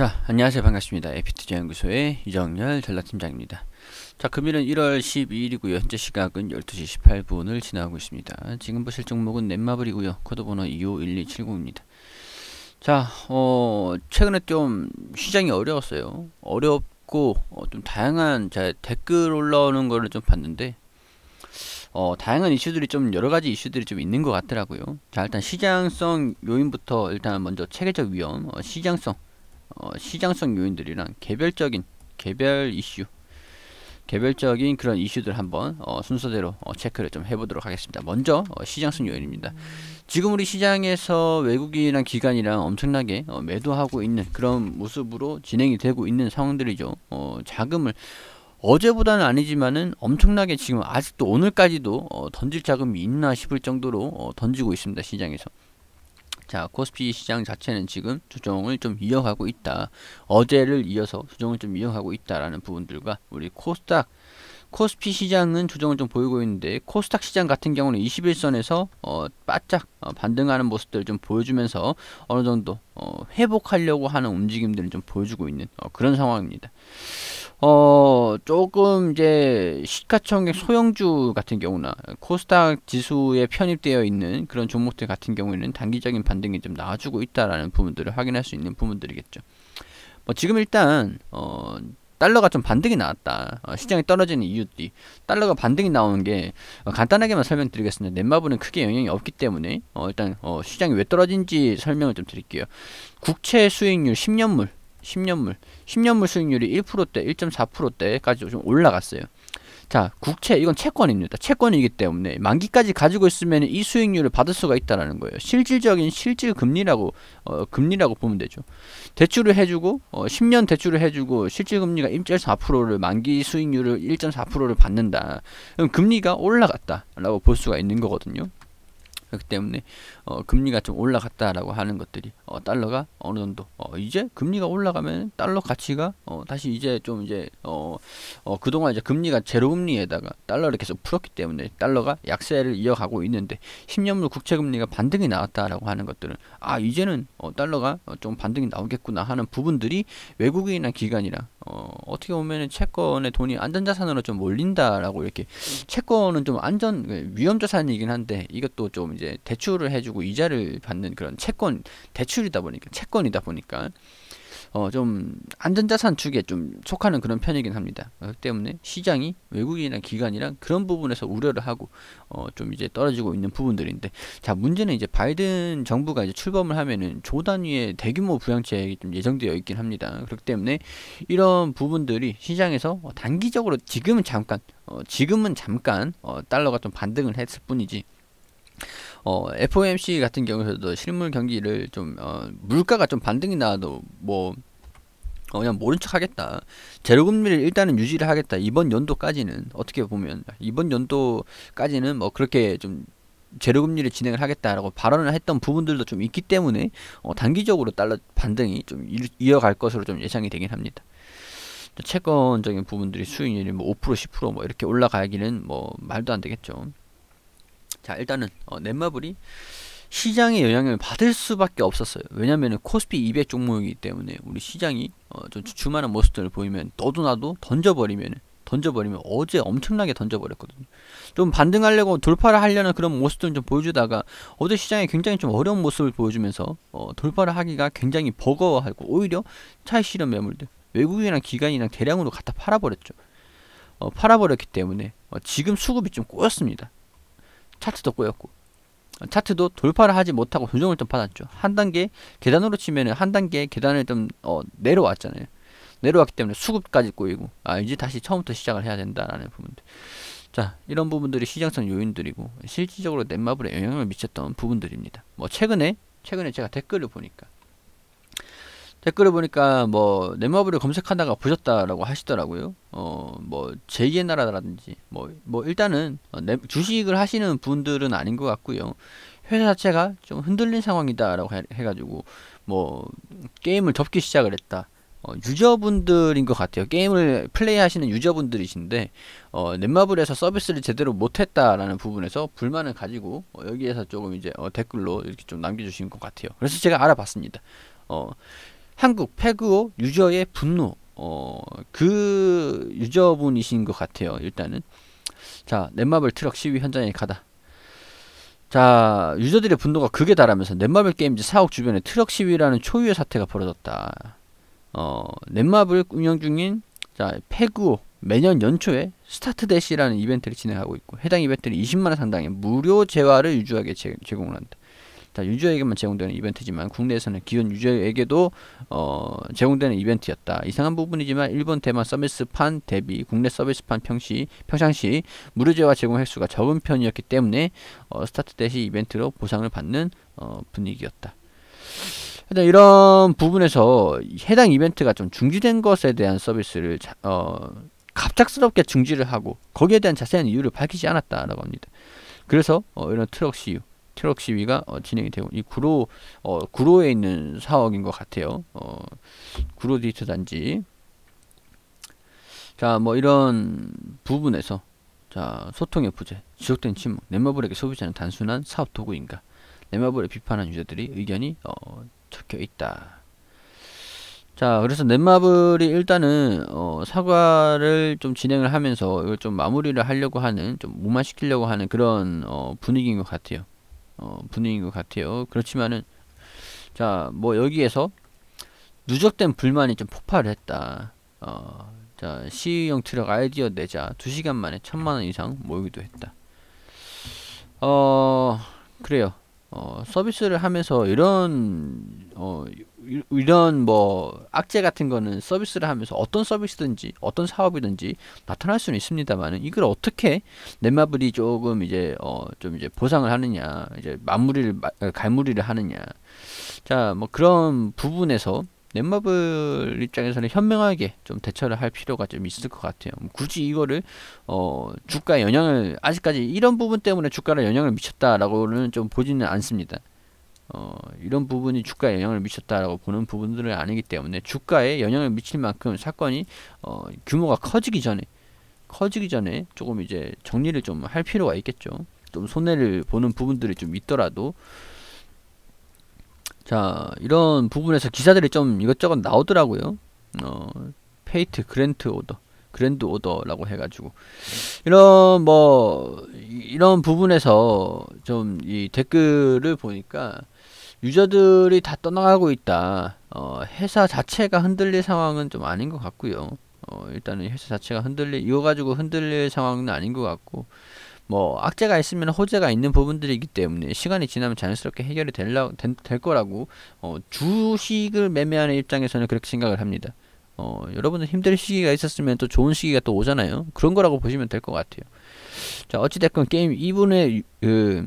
자, 안녕하세요. 반갑습니다. 에피티지 연구소의 이정열 전략팀장입니다. 자, 금일은 1월 12일이고요. 현재 시각은 12시 18분을 지나고 있습니다. 지금 보실 종목은 넷마블이고요. 코드 번호 251270입니다. 자, 어, 최근에 좀 시장이 어려웠어요. 어렵고 어, 좀 다양한 자, 댓글 올라오는 거를 좀 봤는데 어, 다양한 이슈들이 좀 여러 가지 이슈들이 좀 있는 것 같더라고요. 자, 일단 시장성 요인부터 일단 먼저 체계적 위험, 어, 시장성 어, 시장성 요인들이랑 개별적인 개별 이슈 개별적인 그런 이슈들 한번 어, 순서대로 어, 체크를 좀 해보도록 하겠습니다. 먼저 어, 시장성 요인입니다. 지금 우리 시장에서 외국인이랑 기관이랑 엄청나게 어, 매도하고 있는 그런 모습으로 진행이 되고 있는 상황들이죠. 어, 자금을 어제보다는 아니지만은 엄청나게 지금 아직도 오늘까지도 어, 던질 자금이 있나 싶을 정도로 던지고 있습니다. 시장에서. 자 코스피 시장 자체는 지금 조정을 좀 이어가고 있다. 어제를 이어서 조정을 좀 이어가고 있다라는 부분들과 우리 코스닥 코스피 시장은 조정을 좀 보이고 있는데 코스닥 시장 같은 경우는 21선에서 어, 바짝 어, 반등하는 모습들을 좀 보여주면서 어느 정도 어, 회복하려고 하는 움직임들을 좀 보여주고 있는 어, 그런 상황입니다. 어, 조금 이제 시가총액 소형주 같은 경우나 코스닥 지수에 편입되어 있는 그런 종목들 같은 경우에는 단기적인 반등이 좀 나와주고 있다라는 부분들을 확인할 수 있는 부분들이겠죠. 뭐 지금 일단 어, 달러가 좀 반등이 나왔다. 어, 시장이 떨어지는 이유들이 달러가 반등이 나오는 게 어, 간단하게만 설명드리겠습니다. 넷마블은 크게 영향이 없기 때문에 어, 일단 어, 시장이 왜 떨어진지 설명을 좀 드릴게요. 국채 수익률 10년물 10년물 10년물 수익률이 1%대 1.4%대까지 좀 올라갔어요 자 국채 이건 채권입니다 채권이기 때문에 만기까지 가지고 있으면 이 수익률을 받을 수가 있다라는 거예요 실질적인 실질 금리라고 어, 금리라고 보면 되죠 대출을 해주고 어, 10년 대출을 해주고 실질 금리가 1.4%를 만기 수익률을 1.4%를 받는다 그럼 금리가 올라갔다라고 볼 수가 있는 거거든요 그렇기 때문에 어, 금리가 좀 올라갔다라고 하는 것들이 어, 달러가 어느 정도 어, 이제 금리가 올라가면 달러 가치가 어, 다시 이제 좀 이제 어, 어, 그동안 이제 금리가 제로 금리에다가 달러를 계속 풀었기 때문에 달러가 약세를 이어가고 있는데 10년물 국채 금리가 반등이 나왔다라고 하는 것들은 아 이제는 어, 달러가 어, 좀 반등이 나오겠구나 하는 부분들이 외국인이나 기관이나 어, 어떻게 보면 채권의 돈이 안전자산으로 좀 몰린다라고 이렇게 채권은 좀 안전 그 위험자산이긴 한데 이것도 좀 이제 대출을 해주고 이자를 받는 그런 채권 대출 대출이다 보니까 채권이다 보니까 어, 좀 안전자산 축에 좀 속하는 그런 편이긴 합니다. 어, 그렇기 때문에 시장이 외국인이나 기관이랑 그런 부분에서 우려를 하고 어, 좀 이제 떨어지고 있는 부분들인데 자 문제는 이제 바이든 정부가 이제 출범을 하면은 조 단위의 대규모 부양책이 좀 예정되어 있긴 합니다. 그렇기 때문에 이런 부분들이 시장에서 어, 단기적으로 지금은 잠깐 어, 지금은 잠깐 어, 달러가 좀 반등을 했을 뿐이지 어, FOMC 같은 경우에서도 실물 경기를 좀 어, 물가가 좀 반등이 나와도 뭐 어, 그냥 모른 척 하겠다. 제로금리를 일단은 유지를 하겠다. 이번 연도까지는 어떻게 보면 이번 연도까지는 뭐 그렇게 좀 제로금리를 진행을 하겠다라고 발언을 했던 부분들도 좀 있기 때문에 어, 단기적으로 달러 반등이 좀 이어갈 것으로 좀 예상이 되긴 합니다. 채권적인 부분들이 수익률이 뭐5% 10%뭐 뭐 이렇게 올라가기는 뭐 말도 안 되겠죠. 자 일단은 어, 넷마블이 시장의 영향을 받을 수밖에 없었어요. 왜냐면은 코스피 200 종목이기 때문에 우리 시장이 어, 좀 주춤하는 모습들을 보이면 너도 나도 던져버리면 던져버리면 어제 엄청나게 던져버렸거든요. 좀 반등하려고 돌파를 하려는 그런 모습들을 좀 보여주다가 어제 시장에 굉장히 좀 어려운 모습을 보여주면서 어, 돌파를 하기가 굉장히 버거워하고 오히려 차익 실현 매물들 외국인이랑 기관이랑 대량으로 갖다 팔아버렸죠. 어, 팔아버렸기 때문에 어, 지금 수급이 좀 꼬였습니다. 차트도 꼬였고 차트도 돌파를 하지 못하고 조정을 좀 받았죠. 한 단계 계단으로 치면은 한 단계 계단을 좀 어, 내려왔잖아요. 내려왔기 때문에 수급까지 꼬이고 아 이제 다시 처음부터 시작을 해야 된다라는 부분들. 자 이런 부분들이 시장성 요인들이고 실질적으로 넷마블에 영향을 미쳤던 부분들입니다. 뭐 최근에 최근에 제가 댓글을 보니까 댓글을 보니까 뭐 네마블을 검색하다가 보셨다라고 하시더라고요. 어 뭐 제2의 나라라든지 뭐뭐 뭐 일단은 어, 네, 주식을 하시는 분들은 아닌 것 같고요. 회사 자체가 좀 흔들린 상황이다라고 해, 가지고뭐 게임을 접기 시작을 했다. 어, 유저분들인 것 같아요. 게임을 플레이하시는 유저분들이신데 어, 넷마블에서 서비스를 제대로 못했다라는 부분에서 불만을 가지고 어, 여기에서 조금 이제 어, 댓글로 이렇게 좀 남겨주신 것 같아요. 그래서 제가 알아봤습니다. 어, 한국 페그오 유저의 분노 어, 그 유저분이신 것 같아요 일단은 자 넷마블 트럭 시위 현장에 가다 자 유저들의 분노가 극에 달하면서 넷마블 게임즈 사옥 주변에 트럭 시위라는 초유의 사태가 벌어졌다 어, 넷마블 운영 중인 자 페그오 매년 연초에 스타트 대시라는 이벤트를 진행하고 있고 해당 이벤트는 20만원 상당의 무료 재화를 유저에게 제공을 한다 자, 유저에게만 제공되는 이벤트지만 국내에서는 기존 유저에게도 어, 제공되는 이벤트였다. 이상한 부분이지만 일본 대만 서비스판 대비 국내 서비스판 평시, 평상시 무료제와 제공 횟수가 적은 편이었기 때문에 어, 스타트 대시 이벤트로 보상을 받는 어, 분위기였다. 일단 이런 부분에서 해당 이벤트가 좀 중지된 것에 대한 서비스를 자, 어, 갑작스럽게 중지를 하고 거기에 대한 자세한 이유를 밝히지 않았다라고 합니다. 그래서 어, 이런 트럭 CU 트럭 시위가 어, 진행이 되고 이 구로 어, 구로에 있는 사옥인 것 같아요. 어, 구로 디트 단지. 자, 뭐 이런 부분에서 자 소통의 부재, 지속된 침묵, 넷마블에게 소비자는 단순한 사업 도구인가? 넷마블을 비판한 유저들이 의견이 어, 적혀 있다. 자, 그래서 넷마블이 일단은 어, 사과를 좀 진행을 하면서 이걸 좀 마무리를 하려고 하는, 좀 무마시키려고 하는 그런 어, 분위기인 것 같아요. 어, 분위기인 것 같아요. 그렇지만은 자 뭐 여기에서 누적된 불만이 좀 폭발을 했다. 어, 자 시형 트럭 아이디어 내자 2시간 만에 천만원 이상 모이기도 했다. 어 그래요. 어, 서비스를 하면서 이런 어, 이런 뭐 악재 같은 거는 서비스를 하면서 어떤 서비스든지 어떤 사업이든지 나타날 수는 있습니다만은 이걸 어떻게 넷마블이 조금 이제 어좀 이제 보상을 하느냐 이제 마무리를 어, 갈무리를 하느냐 자 뭐 그런 부분에서 넷마블 입장에서는 현명하게 좀 대처를 할 필요가 좀 있을 것 같아요. 뭐 굳이 이거를 어 주가에 영향을 아직까지 이런 부분 때문에 주가를 영향을 미쳤다라고는 좀 보지는 않습니다. 어, 이런 부분이 주가에 영향을 미쳤다라고 보는 부분들을 아니기 때문에 주가에 영향을 미칠 만큼 사건이 어, 규모가 커지기 전에 커지기 전에 조금 이제 정리를 좀 할 필요가 있겠죠. 좀 손해를 보는 부분들이 좀 있더라도 자 이런 부분에서 기사들이 좀 이것저것 나오더라고요. 어, 페이트 그랜트 오더 그랜드 오더라고 해가지고 이런 뭐 이런 부분에서 좀 이 댓글을 보니까 유저들이 다 떠나가고 있다. 어, 회사 자체가 흔들릴 상황은 좀 아닌 것 같고요. 어, 일단은 회사 자체가 흔들리 이거 가지고 흔들릴 상황은 아닌 것 같고 뭐 악재가 있으면 호재가 있는 부분들이기 때문에 시간이 지나면 자연스럽게 해결이 될라, 된, 될 거라고 어, 주식을 매매하는 입장에서는 그렇게 생각을 합니다. 어, 여러분들 힘들 시기가 있었으면 또 좋은 시기가 또 오잖아요. 그런 거라고 보시면 될 것 같아요. 자 어찌됐건 게임 2분의 그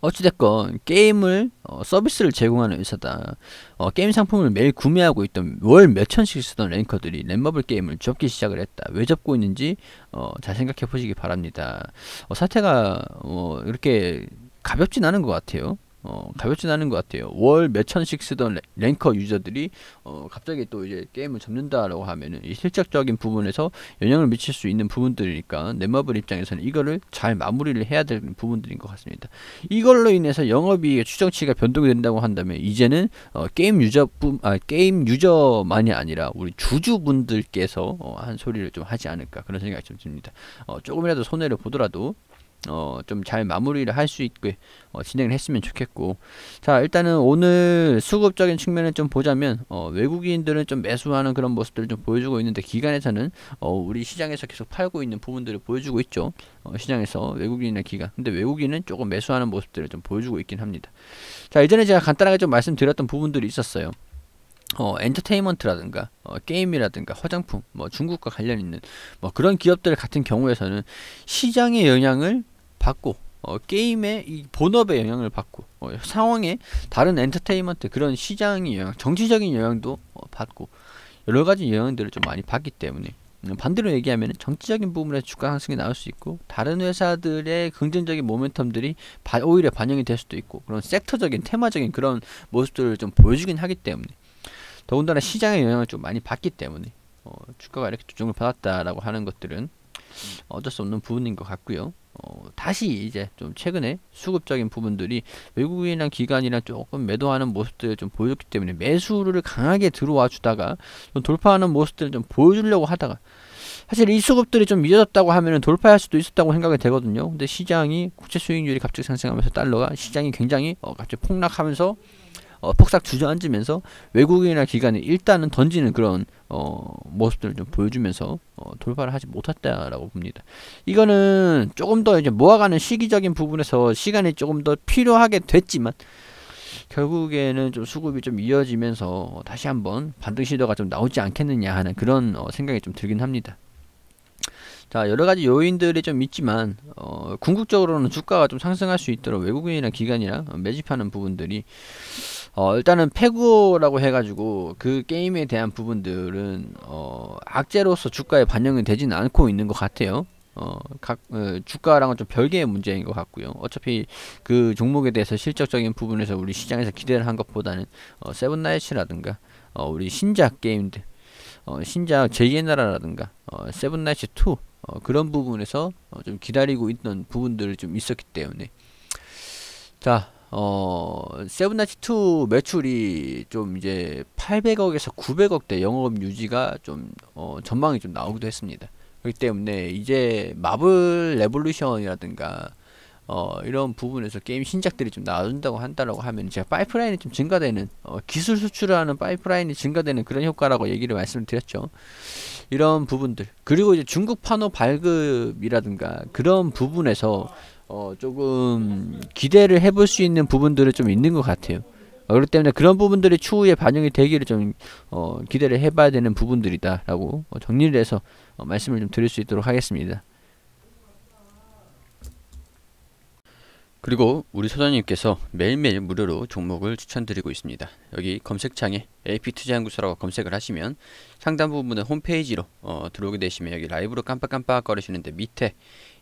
어찌됐건 게임을 어, 서비스를 제공하는 회사다. 어, 게임 상품을 매일 구매하고 있던 월 몇천씩 쓰던 랭커들이 랜마블 게임을 접기 시작을 했다. 왜 접고 있는지 어, 잘 생각해 보시기 바랍니다. 어, 사태가 어, 이렇게 가볍진 않은 것 같아요. 어, 가볍진 않은 것 같아요. 월 몇천씩 쓰던 랭커 유저들이 어, 갑자기 또 이제 게임을 접는다라고 하면은 이 실적적인 부분에서 영향을 미칠 수 있는 부분들이니까 넷마블 입장에서는 이거를 잘 마무리를 해야 될 부분들인 것 같습니다. 이걸로 인해서 영업이익의 추정치가 변동이 된다고 한다면 이제는 어, 게임 유저뿐 아, 게임 유저만이 아니라 우리 주주분들께서 어, 한 소리를 좀 하지 않을까 그런 생각이 좀 듭니다. 어, 조금이라도 손해를 보더라도 어, 좀 잘 마무리를 할 수 있게 어, 진행을 했으면 좋겠고 자 일단은 오늘 수급적인 측면을 좀 보자면 어, 외국인들은 좀 매수하는 그런 모습들을 좀 보여주고 있는데 기간에서는 어, 우리 시장에서 계속 팔고 있는 부분들을 보여주고 있죠 어, 시장에서 외국인이나 기간 근데 외국인은 조금 매수하는 모습들을 좀 보여주고 있긴 합니다 자 이전에 제가 간단하게 좀 말씀드렸던 부분들이 있었어요 어, 엔터테인먼트라든가 어, 게임이라든가 화장품 뭐 중국과 관련 있는 뭐 그런 기업들 같은 경우에서는 시장의 영향을 받고 어, 게임의 이 본업에 영향을 받고 어, 상황에 다른 엔터테인먼트 그런 시장의 영향, 정치적인 영향도 어, 받고 여러 가지 영향들을 좀 많이 받기 때문에 음, 반대로 얘기하면 정치적인 부분에 주가 상승이 나올 수 있고 다른 회사들의 긍정적인 모멘텀들이 바, 오히려 반영이 될 수도 있고 그런 섹터적인 테마적인 그런 모습들을 좀 보여주긴 하기 때문에 더군다나 시장의 영향을 좀 많이 받기 때문에 어, 주가가 이렇게 조정을 받았다라고 하는 것들은 어쩔 수 없는 부분인 것 같고요. 어, 다시 이제 좀 최근에 수급적인 부분들이 외국인이랑 기관이랑 조금 매도하는 모습들을 좀 보여줬기 때문에 매수를 강하게 들어와 주다가 좀 돌파하는 모습들을 좀 보여주려고 하다가 사실 이 수급들이 좀 미뤄졌다고 하면은 돌파할 수도 있었다고 생각이 되거든요. 근데 시장이 국채 수익률이 갑자기 상승하면서 달러가 시장이 굉장히 어, 갑자기 폭락하면서 어, 폭삭 주저앉으면서 외국인이나 기관에 일단은 던지는 그런 어, 모습들을 좀 보여주면서 어, 돌파를 하지 못했다라고 봅니다. 이거는 조금 더 이제 모아가는 시기적인 부분에서 시간이 조금 더 필요하게 됐지만 결국에는 좀 수급이 좀 이어지면서 다시 한번 반등 시도가 좀 나오지 않겠느냐 하는 그런 어, 생각이 좀 들긴 합니다. 자 여러 가지 요인들이 좀 있지만 어, 궁극적으로는 주가가 좀 상승할 수 있도록 외국인이나 기관이나 매집하는 부분들이 어, 일단은 패고라고 해가지고 그 게임에 대한 부분들은 어, 악재로서 주가에 반영이 되진 않고 있는 것 같아요. 어, 각, 어, 주가랑은 좀 별개의 문제인 것 같고요. 어차피 그 종목에 대해서 실적적인 부분에서 우리 시장에서 기대를 한 것보다는 어, 세븐나이츠라든가 어, 우리 신작 게임들, 어, 신작 제이의 나라라든가 어, 세븐나이츠 2 어, 그런 부분에서 어, 좀 기다리고 있던 부분들이 좀 있었기 때문에 자 어, 세븐나치 2 매출이 좀 이제 800억에서 900억대 영업 유지가 좀 어, 전망이 좀 나오기도 했습니다. 그렇기 때문에 이제 마블 레볼루션이라든가 어, 이런 부분에서 게임 신작들이 좀 나온다고 한다라고 하면 제가 파이프라인이 좀 증가되는 어, 기술 수출하는 파이프라인이 증가되는 그런 효과라고 얘기를 말씀을 드렸죠. 이런 부분들 그리고 이제 중국 판호 발급이라든가 그런 부분에서 어, 조금 기대를 해볼 수 있는 부분들은 좀 있는 것 같아요. 어, 그렇기 때문에 그런 부분들이 추후에 반영이 되기를 좀 어, 기대를 해봐야 되는 부분들이다라고 정리를 해서 어, 말씀을 좀 드릴 수 있도록 하겠습니다. 그리고 우리 소장님께서 매일매일 무료로 종목을 추천드리고 있습니다. 여기 검색창에 AP투자연구소라고 검색을 하시면 상단 부분의 홈페이지로 어, 들어오게 되시면 여기 라이브로 깜빡깜빡 거리시는데 밑에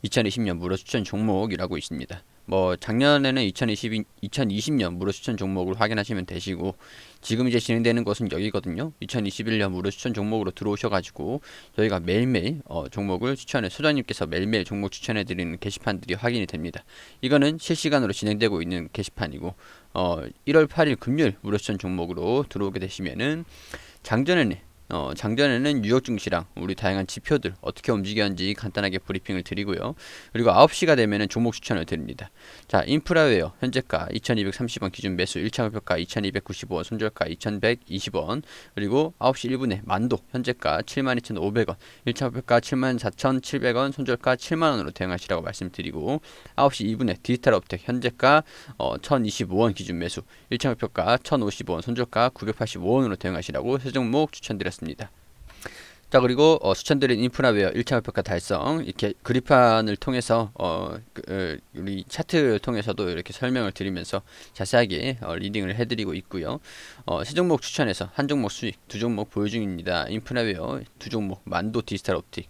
2020년 무료 추천 종목이라고 있습니다. 뭐 작년에는 2020, 2020년 무료 추천 종목을 확인하시면 되시고 지금 이제 진행되는 것은 여기거든요. 2021년 무료 추천 종목으로 들어오셔가지고 저희가 매일매일 어, 종목을 추천해 소장님께서 매일매일 종목 추천해드리는 게시판들이 확인이 됩니다. 이거는 실시간으로 진행되고 있는 게시판이고 어, 1월 8일 금요일 무료 추천 종목으로 들어오게 되시면은 작전에는 어, 장전에는 뉴욕 증시랑 우리 다양한 지표들 어떻게 움직였는지 간단하게 브리핑을 드리고요. 그리고 9시가 되면 종목 추천을 드립니다. 자, 인프라웨어 현재가 2230원 기준 매수 1차 목표가 2295원 손절가 2120원 그리고 9시 1분에 만도 현재가 72,500원 1차 목표가 74,700원 손절가 7만원으로 대응하시라고 말씀드리고 9시 2분에 디지털 업텍 현재가 어, 1,025원 기준 매수 1차 목표가 1,050원 손절가 985원으로 대응하시라고 세 종목 추천드렸습니다. 같습니다. 자 그리고 어, 추천드린 인프라웨어 1차 목표가 달성 이렇게 그리판을 통해서 어, 그, 어, 우리 차트를 통해서도 이렇게 설명을 드리면서 자세하게 어, 리딩을 해드리고 있고요 어, 세 종목 추천해서 한 종목 수익 두 종목 보유 중입니다 인프라웨어 두 종목 만도 디지털 옵틱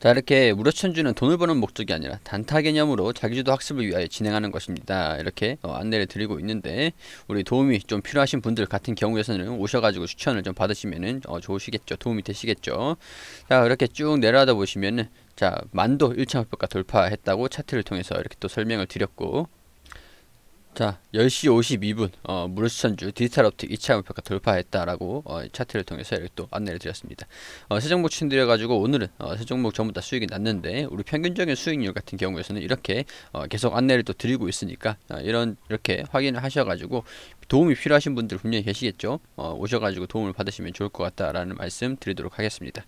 자 이렇게 무료천주는 돈을 버는 목적이 아니라 단타 개념으로 자기주도 학습을 위하여 진행하는 것입니다. 이렇게 어, 안내를 드리고 있는데 우리 도움이 좀 필요하신 분들 같은 경우에서는 오셔가지고 추천을 좀 받으시면은 어, 좋으시겠죠. 도움이 되시겠죠. 자 이렇게 쭉 내려다 보시면은 자 만도 1차 목표가 돌파했다고 차트를 통해서 이렇게 또 설명을 드렸고 자 10시 52분 어, 무르스천주 디지털 업틱 2차 목표가 돌파했다라고 어, 차트를 통해서 이렇게 또 안내를 드렸습니다. 어, 세 종목 추천드려가지고 오늘은 어, 세 종목 전부 다 수익이 났는데 우리 평균적인 수익률 같은 경우에는 이렇게 어, 계속 안내를 또 드리고 있으니까 어, 이런 이렇게 확인을 하셔가지고 도움이 필요하신 분들 분명히 계시겠죠. 어, 오셔가지고 도움을 받으시면 좋을 것 같다라는 말씀 드리도록 하겠습니다.